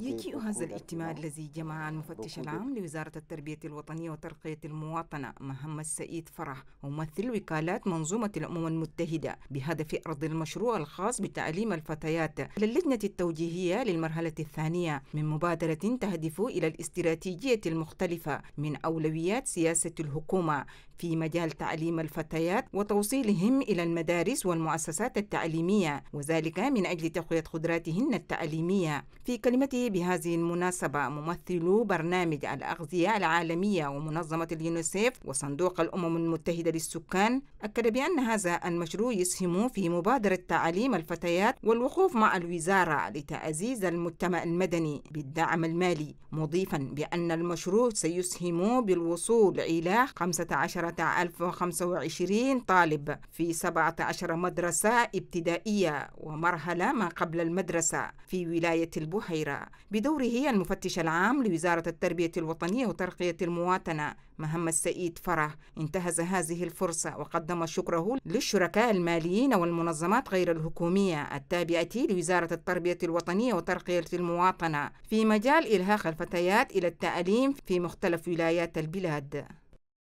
يجيء هذا الاجتماع الذي جمع المفتش العام لوزارة التربية الوطنية وترقية المواطنة محمد سعيد فرح ممثل وكالات منظومة الأمم المتحدة بهدف إرض المشروع الخاص بتعليم الفتيات للجنة التوجيهية للمرحلة الثانية من مبادرة تهدف إلى الاستراتيجية المختلفة من أولويات سياسة الحكومة في مجال تعليم الفتيات وتوصيلهم إلى المدارس والمؤسسات التعليمية وذلك من أجل تقوية قدراتهن التعليمية في كلمته بهذه المناسبة ممثلو برنامج الأغذية العالمية ومنظمة اليونيسيف وصندوق الأمم المتحدة للسكان أكد بأن هذا المشروع يسهم في مبادرة تعليم الفتيات والوقوف مع الوزارة لتعزيز المجتمع المدني بالدعم المالي مضيفا بأن المشروع سيسهم بالوصول إلى 15 1025 طالب في 17 مدرسة ابتدائية ومرحلة ما قبل المدرسة في ولاية البحيرة بدوره المفتش العام لوزارة التربية الوطنية وترقية المواطنة مهمة السيد فرح انتهز هذه الفرصة وقدم شكره للشركاء الماليين والمنظمات غير الحكومية التابعة لوزارة التربية الوطنية وترقية المواطنة في مجال إلهاق الفتيات إلى التعليم في مختلف ولايات البلاد